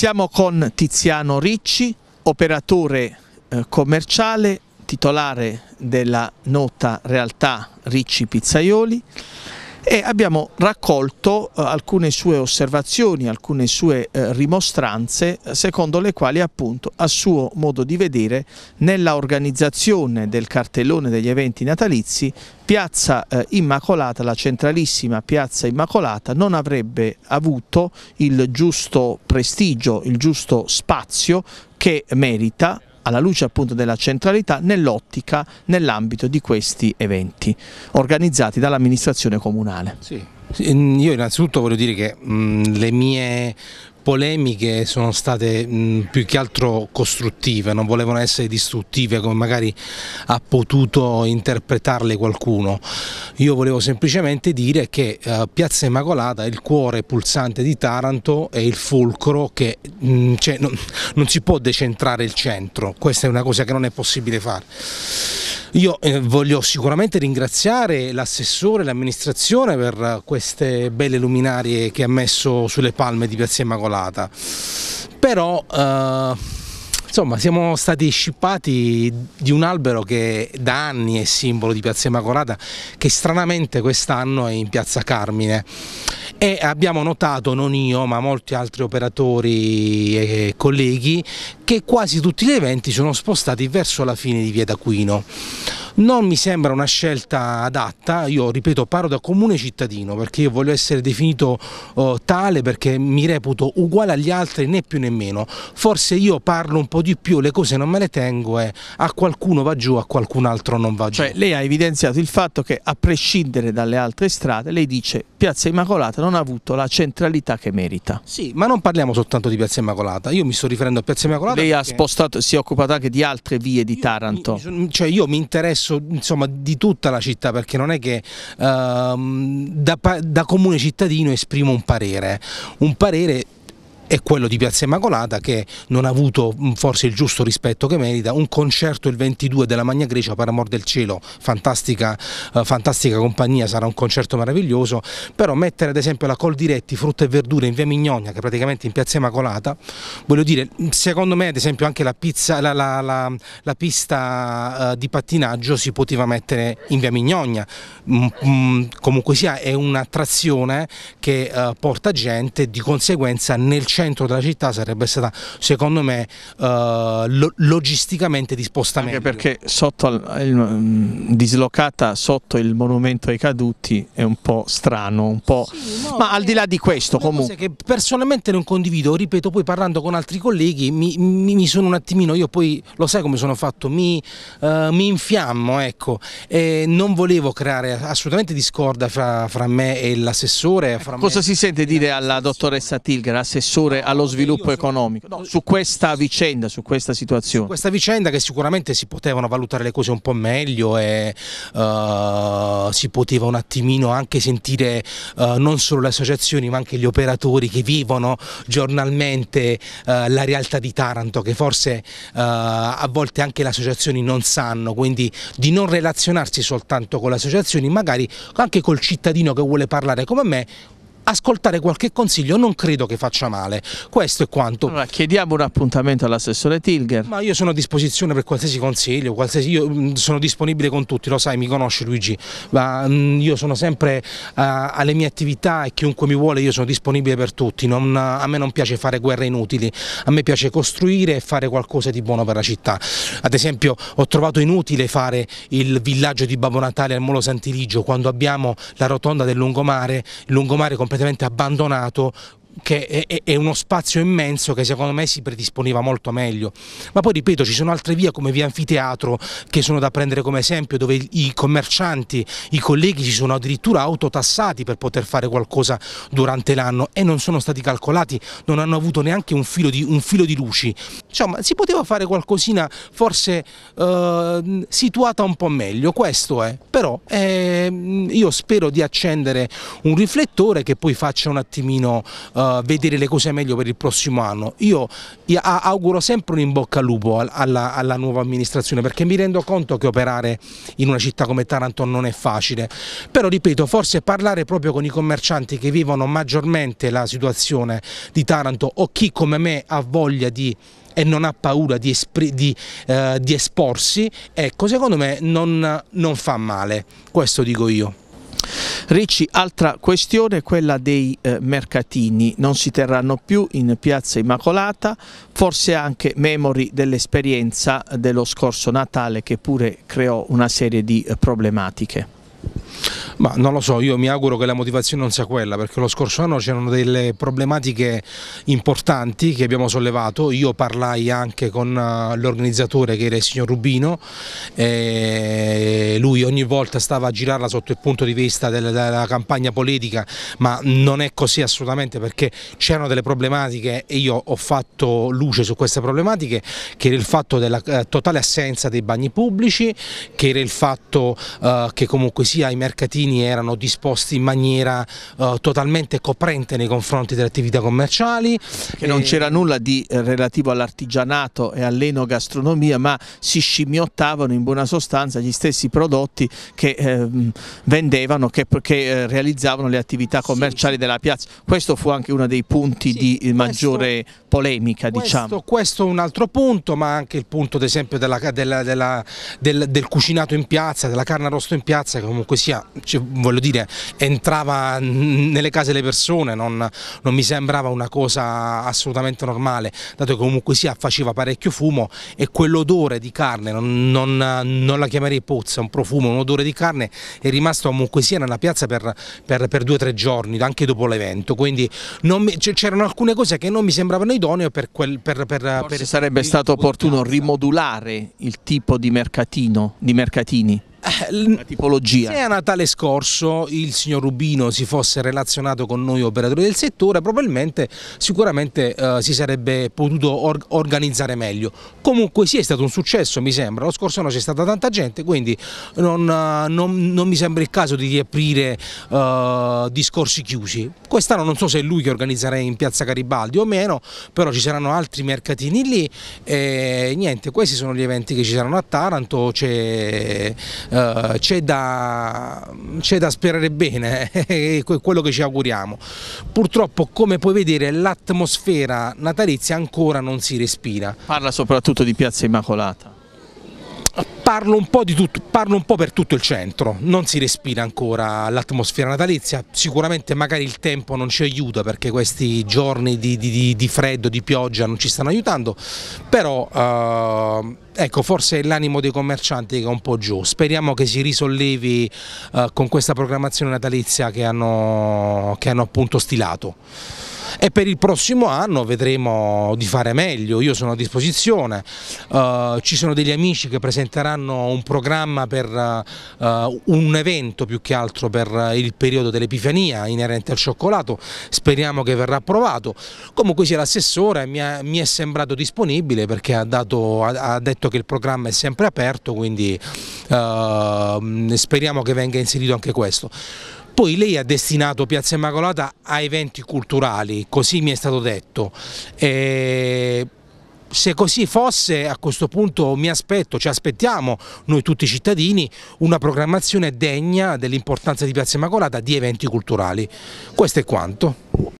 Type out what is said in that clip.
Siamo con Tiziano Ricci, operatore eh, commerciale, titolare della nota realtà Ricci Pizzaioli e abbiamo raccolto eh, alcune sue osservazioni, alcune sue eh, rimostranze eh, secondo le quali appunto a suo modo di vedere nella organizzazione del cartellone degli eventi natalizi Piazza Immacolata, la centralissima Piazza Immacolata non avrebbe avuto il giusto prestigio, il giusto spazio che merita alla luce appunto della centralità nell'ottica, nell'ambito di questi eventi organizzati dall'amministrazione comunale. Sì. Io innanzitutto voglio dire che mh, le mie polemiche sono state mh, più che altro costruttive, non volevano essere distruttive come magari ha potuto interpretarle qualcuno. Io volevo semplicemente dire che eh, Piazza Immacolata è il cuore pulsante di Taranto, è il fulcro che mh, cioè, non, non si può decentrare il centro, questa è una cosa che non è possibile fare. Io eh, voglio sicuramente ringraziare l'assessore e l'amministrazione per eh, queste belle luminarie che ha messo sulle palme di Piazza Immacolata, però eh, insomma siamo stati scippati di un albero che da anni è simbolo di Piazza Immacolata, che stranamente quest'anno è in Piazza Carmine e abbiamo notato, non io ma molti altri operatori e colleghi, che quasi tutti gli eventi sono spostati verso la fine di Via d'Aquino. Non mi sembra una scelta adatta, io ripeto parlo da comune cittadino perché io voglio essere definito uh, tale perché mi reputo uguale agli altri né più né meno, forse io parlo un po' di più, le cose non me le tengo e a qualcuno va giù, a qualcun altro non va giù. Cioè lei ha evidenziato il fatto che a prescindere dalle altre strade lei dice Piazza Immacolata non ha avuto la centralità che merita. Sì, ma non parliamo soltanto di Piazza Immacolata, io mi sto riferendo a Piazza Immacolata. Lei perché... ha spostato, si è occupata anche di altre vie di Taranto. Io, mi, mi, cioè io mi interesso penso insomma di tutta la città perché non è che ehm, da, da comune cittadino esprimo un parere, un parere e quello di Piazza Immacolata che non ha avuto mm, forse il giusto rispetto che merita, un concerto il 22 della Magna Grecia per amor del cielo, fantastica, eh, fantastica compagnia, sarà un concerto meraviglioso, però mettere ad esempio la Col Diretti, frutta e verdura in via Mignogna che è praticamente in Piazza Immacolata, voglio dire, secondo me ad esempio anche la, pizza, la, la, la, la pista eh, di pattinaggio si poteva mettere in via Mignogna, mm, mm, comunque sia è un'attrazione che eh, porta gente, di conseguenza nel centro centro della città sarebbe stata secondo me eh, logisticamente disposta meglio. Anche perché sotto al, il, mm, dislocata sotto il monumento ai caduti è un po' strano, un po'... Sì, no, ma al di là di questo comunque... che personalmente non condivido, ripeto poi parlando con altri colleghi mi, mi, mi sono un attimino, io poi lo sai come sono fatto, mi, eh, mi infiammo ecco e non volevo creare assolutamente discorda fra, fra me e l'assessore. Cosa si sente dire alla dottoressa Tilger, assessore? pure allo eh, sviluppo economico. No, su questa vicenda, su questa situazione. Su questa vicenda che sicuramente si potevano valutare le cose un po' meglio e uh, si poteva un attimino anche sentire uh, non solo le associazioni ma anche gli operatori che vivono giornalmente uh, la realtà di Taranto che forse a volte anche le associazioni non sanno, quindi di non relazionarsi soltanto con le associazioni, magari anche col cittadino che vuole parlare come me ascoltare qualche consiglio non credo che faccia male, questo è quanto. Allora, chiediamo un appuntamento all'assessore Tilger. Ma io sono a disposizione per qualsiasi consiglio, qualsiasi... io mm, sono disponibile con tutti, lo sai, mi conosci Luigi, ma mm, io sono sempre uh, alle mie attività e chiunque mi vuole io sono disponibile per tutti, non, a me non piace fare guerre inutili, a me piace costruire e fare qualcosa di buono per la città. Ad esempio ho trovato inutile fare il villaggio di Babbo Natale al Molo Santirigio quando abbiamo la rotonda del lungomare, il lungomare con completamente abbandonato che è, è, uno spazio immenso che secondo me si predisponeva molto meglio. Ma poi ripeto, ci sono altre vie come via Anfiteatro che sono da prendere come esempio, dove i commercianti, i colleghi si sono addirittura autotassati per poter fare qualcosa durante l'anno e non sono stati calcolati, non hanno avuto neanche un filo di, un filo di luci. Insomma, si poteva fare qualcosina forse eh, situata un po' meglio, questo è. Però eh, io spero di accendere un riflettore che poi faccia un attimino... Eh, eh, vedere le cose meglio per il prossimo anno. Io, io auguro sempre un in bocca al lupo alla, alla, nuova amministrazione perché mi rendo conto che operare in una città come Taranto non è facile, però ripeto forse parlare proprio con i commercianti che vivono maggiormente la situazione di Taranto o chi come me ha voglia di e non ha paura di, di, eh, di esporsi, ecco secondo me non, non fa male, questo dico io. Ricci, altra questione è quella dei eh, mercatini, non si terranno più in Piazza Immacolata, forse anche memori dell'esperienza dello scorso Natale che pure creò una serie di eh, problematiche. Ma non lo so, io mi auguro che la motivazione non sia quella, perché lo scorso anno c'erano delle problematiche importanti che abbiamo sollevato, io parlai anche con eh, l'organizzatore che era il signor Rubino, lui ogni volta stava a girarla sotto il punto di vista della, della campagna politica, ma non è così assolutamente perché c'erano delle problematiche e io ho fatto luce su queste problematiche, che era il fatto della eh, totale assenza dei bagni pubblici, che era il fatto eh, che comunque Tunisia i mercatini erano disposti in maniera uh, totalmente coprente nei confronti delle attività commerciali. Che e... non eh, c'era nulla di eh, relativo all'artigianato e all'enogastronomia, ma si scimmiottavano in buona sostanza gli stessi prodotti che eh, vendevano, che, che eh, realizzavano le attività commerciali sì. della piazza. Questo fu anche uno dei punti sì, di questo, maggiore polemica. Questo, diciamo. questo è un altro punto, ma anche il punto ad esempio della, della, della, del, del, cucinato in piazza, della carne arrosto in piazza, che comunque sia, cioè, voglio dire, entrava nelle case delle persone, non, non, mi sembrava una cosa assolutamente normale, dato che comunque sia faceva parecchio fumo e quell'odore di carne, non, non, non, la chiamerei pozza, un profumo, un odore di carne è rimasto comunque sia nella piazza per, per, per due o tre giorni, anche dopo l'evento, quindi c'erano alcune cose che non mi sembravano idonee per quel... Per, per sarebbe stato opportuno rimodulare il tipo di mercatino, di mercatini. Eh, la tipologia. Se a Natale scorso il signor Rubino si fosse relazionato con noi operatori del settore, probabilmente sicuramente eh, si sarebbe potuto or organizzare meglio. Comunque sì, è stato un successo, mi sembra. Lo scorso anno c'è stata tanta gente, quindi non, eh, non, non, mi sembra il caso di riaprire eh, discorsi chiusi. Quest'anno non so se è lui che organizzerà in Piazza Garibaldi o meno, però ci saranno altri mercatini lì e niente, questi sono gli eventi che ci saranno a Taranto, c'è eh, c'è da, da, sperare bene, eh, è quello che ci auguriamo. Purtroppo come puoi vedere l'atmosfera natalizia ancora non si respira. Parla soprattutto di Piazza Immacolata. Parlo un, po di tutto, parlo un po' per tutto il centro, non si respira ancora l'atmosfera natalizia, sicuramente magari il tempo non ci aiuta perché questi giorni di, di, di freddo, di pioggia non ci stanno aiutando, però eh, ecco, forse è l'animo dei commercianti che è un po' giù, speriamo che si risollevi eh, con questa programmazione natalizia che hanno, che hanno appunto stilato e per il prossimo anno vedremo di fare meglio, io sono a disposizione, uh, ci sono degli amici che presenteranno un programma per uh, un evento più che altro per il periodo dell'Epifania inerente al cioccolato, speriamo che verrà approvato, comunque sia l'assessore mi, mi, è sembrato disponibile perché ha, dato, ha, ha, detto che il programma è sempre aperto, quindi uh, speriamo che venga inserito anche questo. Poi lei ha destinato Piazza Immacolata a eventi culturali, così mi è stato detto. E eh, se così fosse a questo punto mi aspetto, ci aspettiamo noi tutti i cittadini una programmazione degna dell'importanza di Piazza Immacolata di eventi culturali. Questo è quanto.